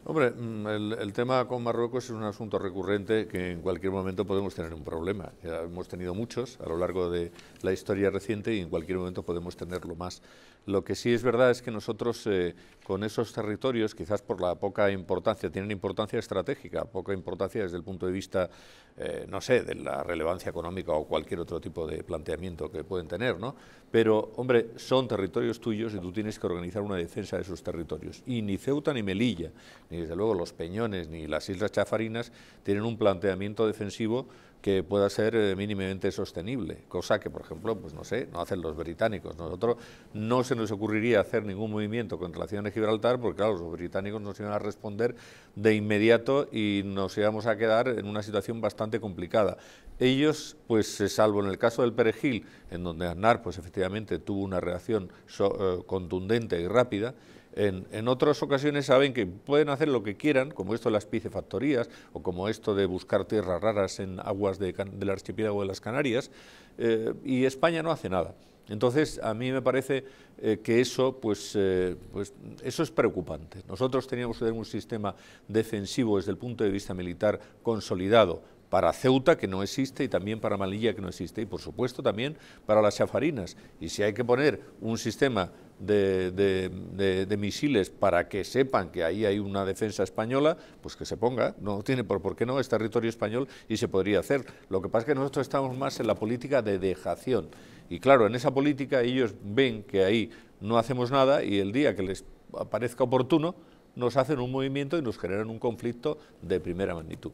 Hombre, mm, el, tema con Marruecos es un asunto recurrente que en cualquier momento podemos tener un problema. hemos tenido muchos a lo largo de la historia reciente y en cualquier momento podemos tenerlo más. Lo que sí es verdad es que nosotros eh, con esos territorios, quizás por la poca importancia, tienen importancia estratégica, poca importancia desde el punto de vista, eh, no sé, de la relevancia económica o cualquier otro tipo de planteamiento que pueden tener, ¿no? Pero, hombre, son territorios tuyos y tú tienes que organizar una defensa de esos territorios. Y ni Ceuta ni Melilla ni desde luego los Peñones ni las Islas Chafarinas tienen un planteamiento defensivo que pueda ser eh, mínimamente sostenible, cosa que, por ejemplo, pues no sé, no hacen los británicos. Nosotros no se nos ocurriría hacer ningún movimiento con relación a Gibraltar, porque claro, los británicos nos iban a responder de inmediato y nos íbamos a quedar en una situación bastante complicada. Ellos, pues eh, salvo en el caso del Perejil, en donde Aznar, pues efectivamente tuvo una reacción eh, contundente y rápida, en, otras ocasiones saben que pueden hacer lo que quieran, como esto de las picefactorías o como esto de buscar tierras raras en aguas del archipiélago de las Canarias, eh, y España no hace nada. Entonces, a mí me parece eh, que eso, pues, eh, pues, eso es preocupante. Nosotros teníamos que tener un sistema defensivo desde el punto de vista militar consolidado, para Ceuta, que no existe, y también para Malilla, que no existe, y por supuesto también para las chafarinas. Y si hay que poner un sistema de, misiles para que sepan que ahí hay una defensa española, pues que se ponga, no tiene por, qué no, es territorio español y se podría hacer. Lo que pasa es que nosotros estamos más en la política de dejación. Y claro, en esa política ellos ven que ahí no hacemos nada y el día que les aparezca oportuno nos hacen un movimiento y nos generan un conflicto de primera magnitud.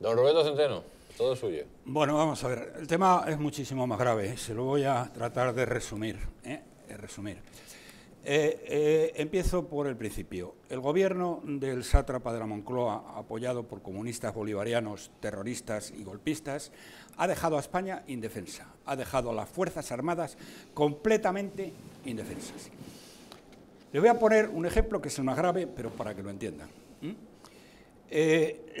Don Roberto Centeno, todo suyo. Bueno, vamos a ver, el tema es muchísimo más grave, se lo voy a tratar de resumir. ¿eh? Eh, resumir. Eh, eh, empiezo por el principio. El gobierno del sátrapa de la Moncloa, apoyado por comunistas bolivarianos, terroristas y golpistas, ha dejado a España indefensa, ha dejado a las Fuerzas Armadas completamente indefensas. Les voy a poner un ejemplo que es el más grave, pero para que lo entiendan. ¿Mm?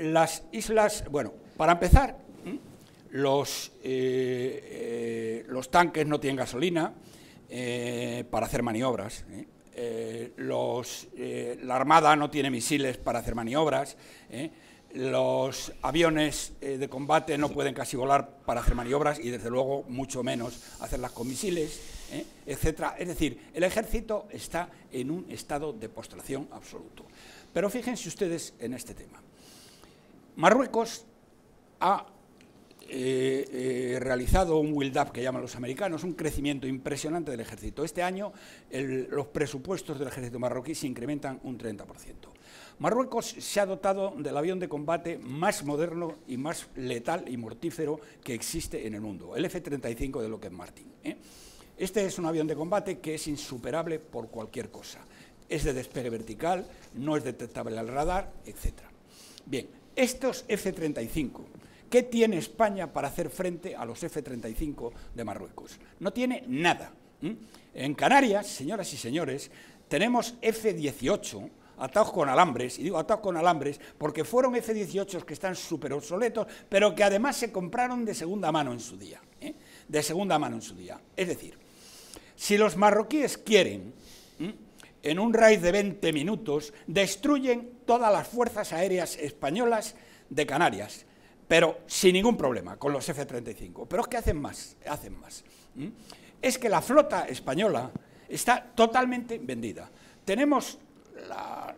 las islas, bueno, para empezar, ¿Mm? los, los tanques no tienen gasolina, eh, para hacer maniobras. ¿eh? Eh, la Armada no tiene misiles para hacer maniobras. Los aviones de combate no pueden casi volar para hacer maniobras y desde luego mucho menos hacerlas con misiles, etcétera. Es decir, el ejército está en un estado de postración absoluto. Pero fíjense ustedes en este tema. Marruecos ha ...he eh, eh, realizado un build-up que llaman los americanos, un crecimiento impresionante del ejército. Este año los presupuestos del ejército marroquí se incrementan un 30%. Marruecos se ha dotado del avión de combate más moderno y más letal y mortífero que existe en el mundo, el F-35 de Lockheed Martin. ¿eh? Este es un avión de combate que es insuperable por cualquier cosa. Es de despegue vertical, no es detectable al radar, etc. Bien, estos F-35 ¿Qué tiene España para hacer frente a los F-35 de Marruecos? No tiene nada. En Canarias, señoras y señores, tenemos F-18 atados con alambres, y digo atados con alambres porque fueron F-18 que están súper obsoletos, pero que además se compraron de segunda mano en su día. ¿eh? De segunda mano en su día. Es decir, si los marroquíes quieren, en un raid de 20 minutos, destruyen todas las fuerzas aéreas españolas de Canarias pero sin ningún problema con los F-35. Pero es que hacen más, hacen más. Es que la flota española está totalmente vendida. Tenemos la,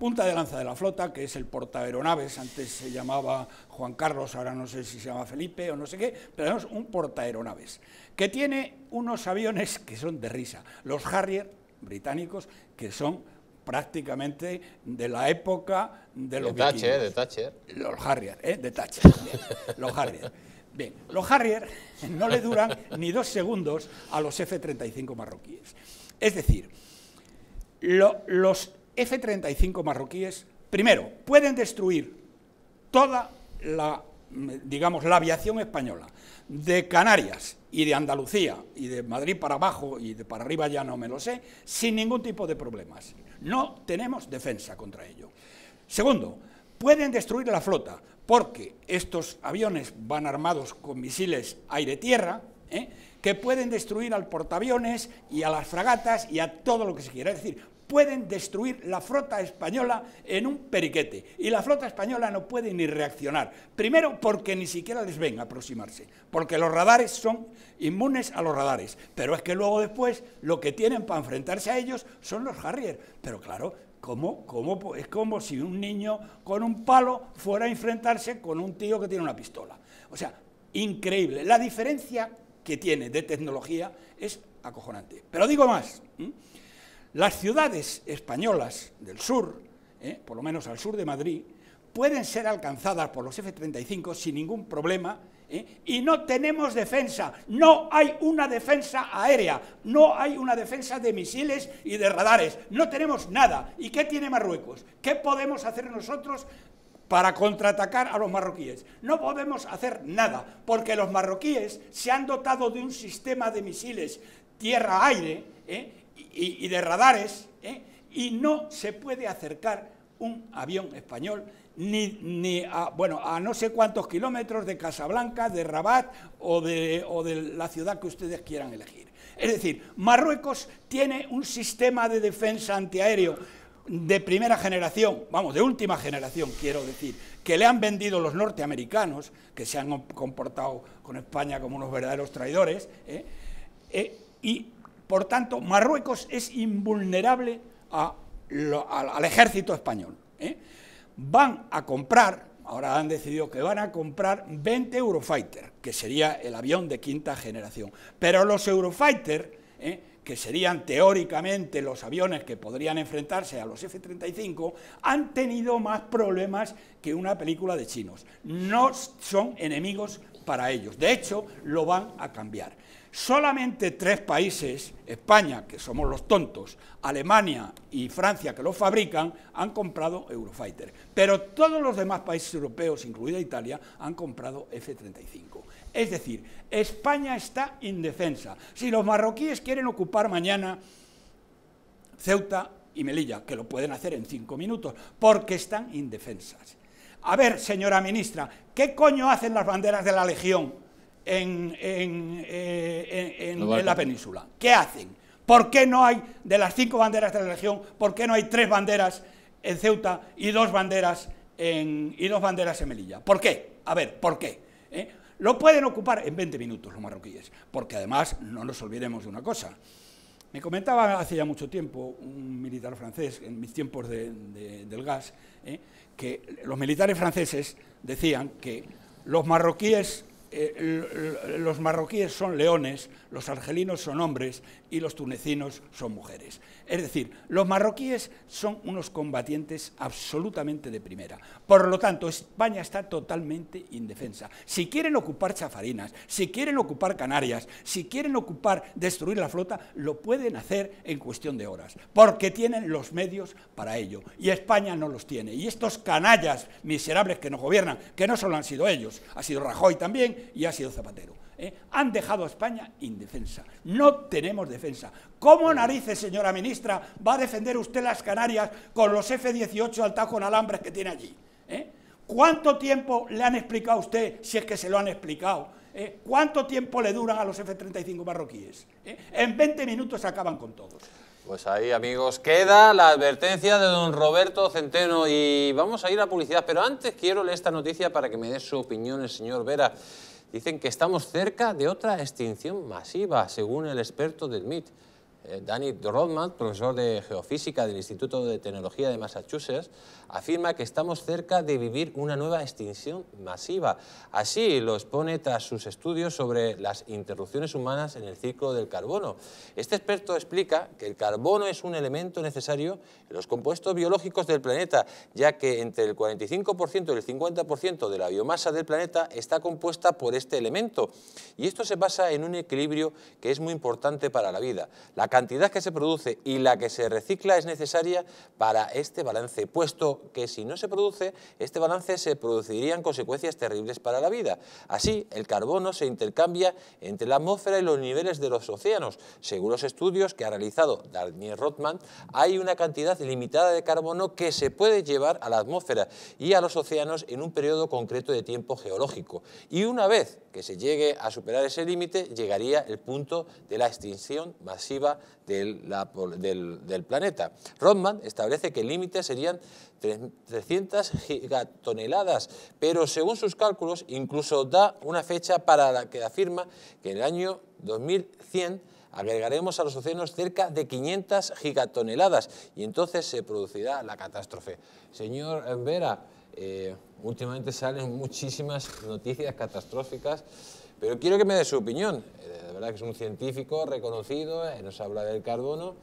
punta de lanza de la flota, que es el aeronaves, antes se llamaba Juan Carlos, ahora no sé si se llama Felipe o no sé qué, pero tenemos un portaeronaves, que tiene unos aviones que son de risa, los Harrier británicos, que son prácticamente de la época de los de de Los Harrier, ¿eh? los Harrier. Bien, los Harrier no le duran ni dos segundos a los F-35 marroquíes. Es decir, los F-35 marroquíes, primero, pueden destruir toda la, mm, digamos, la aviación española, de Canarias y de Andalucía y de Madrid para abajo y de para arriba ya no me lo sé, sin ningún tipo de problemas. No tenemos defensa contra ello. Segundo, pueden destruir la flota porque estos aviones van armados con misiles aire-tierra, ¿eh? que pueden destruir al portaaviones y a las fragatas y a todo lo que se quiera. decir, pueden destruir la flota española en un periquete. Y la flota española no puede ni reaccionar. Primero, porque ni siquiera les ven aproximarse, porque los radares son inmunes a los radares. Pero es que luego después lo que tienen para enfrentarse a ellos son los Harrier. Pero claro, es como si un niño con un palo fuera a enfrentarse con un tío que tiene una pistola. O sea, increíble. La diferencia que tiene de tecnología es acojonante. Pero digo más, las ciudades españolas del sur, ¿eh? por lo menos al sur de Madrid, pueden ser alcanzadas por los F-35 sin ningún problema ¿eh? y no tenemos defensa, no hay una defensa aérea, no hay una defensa de misiles y de radares, no tenemos nada. ¿Y qué tiene Marruecos? ¿Qué podemos hacer nosotros para contraatacar a los marroquíes. No podemos hacer nada, porque los marroquíes se han dotado de un sistema de misiles tierra-aire ¿eh? y, de radares, ¿eh? y no se puede acercar un avión español ni, a, bueno, a no sé cuántos kilómetros de Casablanca, de Rabat o de, o de la ciudad que ustedes quieran elegir. Es decir, Marruecos tiene un sistema de defensa antiaéreo de primera generación, vamos, de última generación, quiero decir, que le han vendido los norteamericanos, que se han comportado con España como unos verdaderos traidores, ¿eh? Eh, y por tanto Marruecos es invulnerable al, ejército español. ¿eh? Van a comprar, ahora han decidido que van a comprar 20 Eurofighter, que sería el avión de quinta generación, pero los Eurofighter que serían teóricamente los aviones que podrían enfrentarse a los F-35, han tenido más problemas que una película de chinos. No son enemigos para ellos. De hecho, lo van a cambiar. Solamente tres países, España, que somos los tontos, Alemania y Francia, que lo fabrican, han comprado Eurofighter. Pero todos los demás países europeos, incluida Italia, han comprado F-35. Es decir, España está indefensa. Si los marroquíes quieren ocupar mañana Ceuta y Melilla, que lo pueden hacer en cinco minutos, porque están indefensas. A ver, señora ministra, ¿qué coño hacen las banderas de la Legión en, eh, la península? ¿Qué hacen? ¿Por qué no hay, de las cinco banderas de la Legión, por qué no hay tres banderas en Ceuta y dos banderas en, y dos banderas en Melilla? ¿Por qué? A ver, ¿por qué? ¿Eh? Lo pueden ocupar en 20 minutos los marroquíes, porque además no nos olvidemos de una cosa. Me comentaba hace ya mucho tiempo un militar francés, en mis tiempos del gas, ¿eh? que los militares franceses decían que los marroquíes, eh, los marroquíes son leones, los argelinos son hombres y los tunecinos son mujeres. Es decir, los marroquíes son unos combatientes absolutamente de primera. Por lo tanto, España está totalmente indefensa. Si quieren ocupar Chafarinas, si quieren ocupar Canarias, si quieren ocupar, destruir la flota, lo pueden hacer en cuestión de horas, porque tienen los medios para ello. Y España no los tiene. Y estos canallas miserables que nos gobiernan, que no solo han sido ellos, ha sido Rajoy también y ha sido Zapatero. ¿eh? han dejado a España indefensa. No tenemos defensa. ¿Cómo narices, señora ministra, va a defender usted las Canarias con los F-18 al tajo en alambres que tiene allí? ¿Eh? ¿Cuánto tiempo le han explicado a usted, si es que se lo han explicado, ¿eh? ¿Cuánto tiempo le duran a los F-35 marroquíes? En 20 minutos acaban con todos. Pues ahí, amigos, queda la advertencia de don Roberto Centeno y vamos a ir a publicidad, pero antes quiero leer esta noticia para que me dé su opinión el señor Vera dicen que estamos cerca de otra extinción masiva, según el experto del MIT, eh, Danny Rodman, profesor de geofísica del Instituto de Tecnología de Massachusetts, afirma que estamos cerca de vivir una nueva extinción masiva. Así lo expone tras sus estudios sobre las interrupciones humanas en el ciclo del carbono. Este experto explica que el carbono es un elemento necesario en los compuestos biológicos del planeta, ya que entre el 45% y el 50% de la biomasa del planeta está compuesta por este elemento. Y esto se basa en un equilibrio que es muy importante para la vida. La cantidad que se produce y la que se recicla es necesaria para este balance, puesto que si no se produce, este balance se producirían consecuencias terribles para la vida. Así, el carbono se intercambia entre la atmósfera y los niveles de los océanos. Según los estudios que ha realizado Daniel Rothman, hay una cantidad limitada de carbono que se puede llevar a la atmósfera y a los océanos en un periodo concreto de tiempo geológico. Y una vez que se llegue a superar ese límite, llegaría el punto de la extinción masiva del, planeta. Rodman establece que el límite serían 300 gigatoneladas, pero según sus cálculos incluso da una fecha para la que afirma que en el año 2100 agregaremos a los océanos cerca de 500 gigatoneladas y entonces se producirá la catástrofe. Señor Vera, eh, últimamente salen muchísimas noticias catastróficas pero quiero que me dé su opinión. Eh, de verdad que es un científico reconocido, eh, nos habla del carbono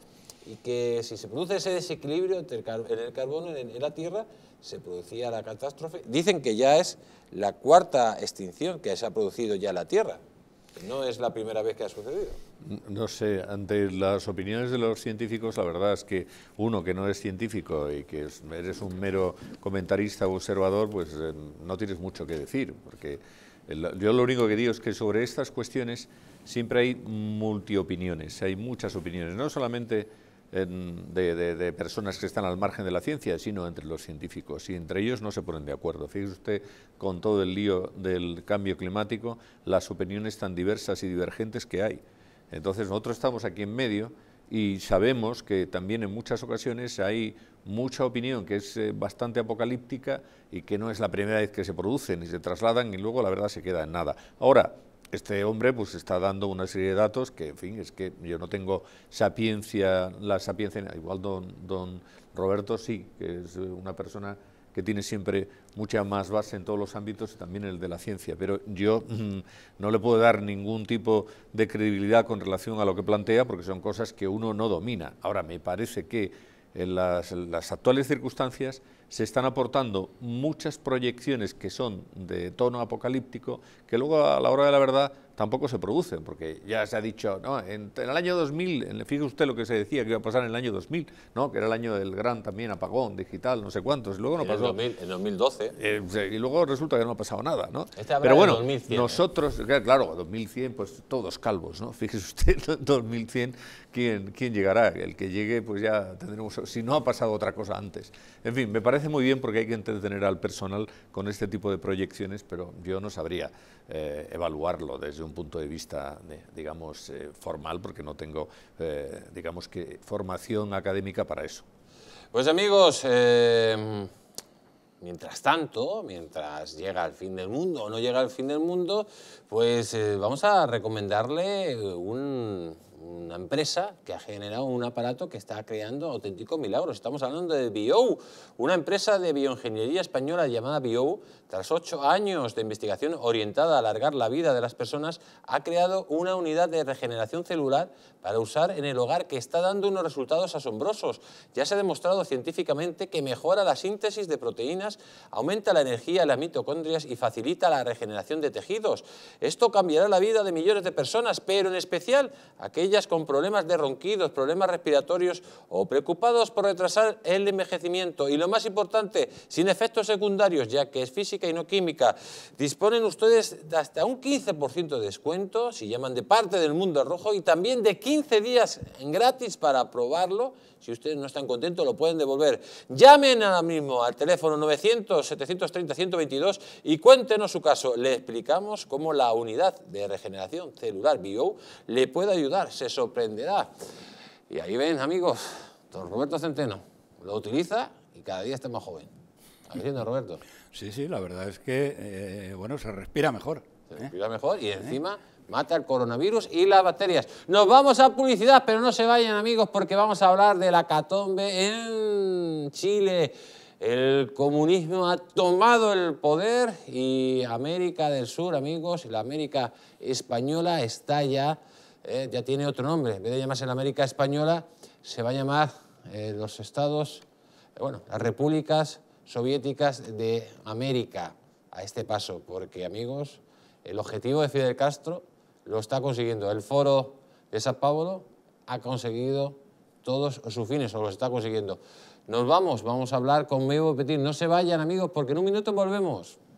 y que si se produce ese desequilibrio en el carbono en la Tierra, se producía la catástrofe. Dicen que ya es la cuarta extinción que se ha producido ya en la Tierra. No es la primera vez que ha sucedido. No sé, ante las opiniones de los científicos, la verdad es que uno que no es científico y que eres un mero comentarista o observador, pues eh, no tienes mucho que decir, porque yo lo único que digo es que sobre estas cuestiones siempre hay multiopiniones, hay muchas opiniones, no solamente de, de, personas que están al margen de la ciencia, sino entre los científicos, y entre ellos no se ponen de acuerdo. Fíjese usted, con todo el lío del cambio climático, las opiniones tan diversas y divergentes que hay. Entonces nosotros estamos aquí en medio y sabemos que también en muchas ocasiones hay mucha opinión que es eh, bastante apocalíptica y que no es la primera vez que se producen y se trasladan y luego la verdad se queda en nada. Ahora, este hombre pues está dando una serie de datos que, en fin, es que yo no tengo sapiencia, la sapiencia, igual don, don Roberto sí, que es una persona que tiene siempre mucha más base en todos los ámbitos y también en el de la ciencia. Pero yo mm, no le puedo dar ningún tipo de credibilidad con relación a lo que plantea, porque son cosas que uno no domina. Ahora, me parece que en las, en las actuales circunstancias se están aportando muchas proyecciones que son de tono apocalíptico, que luego a la hora de la verdad tampoco se producen, porque ya se ha dicho, no, en, el año 2000, fíjese usted lo que se decía que iba a pasar en el año 2000, ¿no? que era el año del gran también apagón digital, no sé cuántos, y luego no pasó. En 2012. Eh, y luego resulta que no ha pasado nada, ¿no? Este pero bueno, ¿eh? nosotros, claro, 2100, pues todos calvos, ¿no? Fíjese usted, 2100, ¿quién, ¿quién llegará? El que llegue, pues ya tendremos, si no ha pasado otra cosa antes. En fin, me parece muy bien porque hay que entretener al personal con este tipo de proyecciones, pero yo no sabría eh, evaluarlo desde un un punto de vista, digamos, eh, formal, porque no tengo, eh, digamos, que formación académica para eso. Pues amigos, em, mientras tanto, mientras llega el fin del mundo o no llega el fin del mundo, pues eh, vamos a recomendarle un, una empresa que ha generado un aparato que está creando auténticos milagros. Estamos hablando de Bio, una empresa de bioingeniería española llamada Bio, tras ocho años de investigación orientada a alargar la vida de las personas, ha creado una unidad de regeneración celular para usar en el hogar que está dando unos resultados asombrosos. Ya se ha demostrado científicamente que mejora la síntesis de proteínas, aumenta la energía de las mitocondrias y facilita la regeneración de tejidos. Esto cambiará la vida de millones de personas, pero en especial aquellas con problemas de ronquidos, problemas respiratorios o preocupados por retrasar el envejecimiento. Y lo más importante, sin efectos secundarios, ya que es física y no química. Disponen ustedes de hasta un 15% de descuento si llaman de parte del mundo rojo y también de 15 días gratis para probarlo. Si ustedes no están contentos, lo pueden devolver. Llamen ahora mismo al teléfono 900-730-122 y cuéntenos su caso. Le explicamos cómo la unidad de regeneración celular BIO le puede ayudar sorprenderá. Y ahí ven, amigos, don Roberto Centeno lo utiliza y cada día está más joven. ¿Habéis Roberto? Sí, sí, la verdad es que, eh, bueno, se respira mejor. Se ¿eh? respira mejor y encima mata el coronavirus y las bacterias. Nos vamos a publicidad, pero no se vayan, amigos, porque vamos a hablar de la catombe en Chile. El comunismo ha tomado el poder y América del Sur, amigos, y la América española está ya ¿eh? ya tiene otro nombre. En vez de llamarse la América Española, se va a llamar eh, los estados, bueno, las repúblicas soviéticas de América a este paso, porque amigos, el objetivo de Fidel Castro lo está consiguiendo. El foro de San Pablo ha conseguido todos sus fines, o los está consiguiendo. Nos vamos, vamos a hablar con Mevo No se vayan, amigos, porque en un minuto volvemos.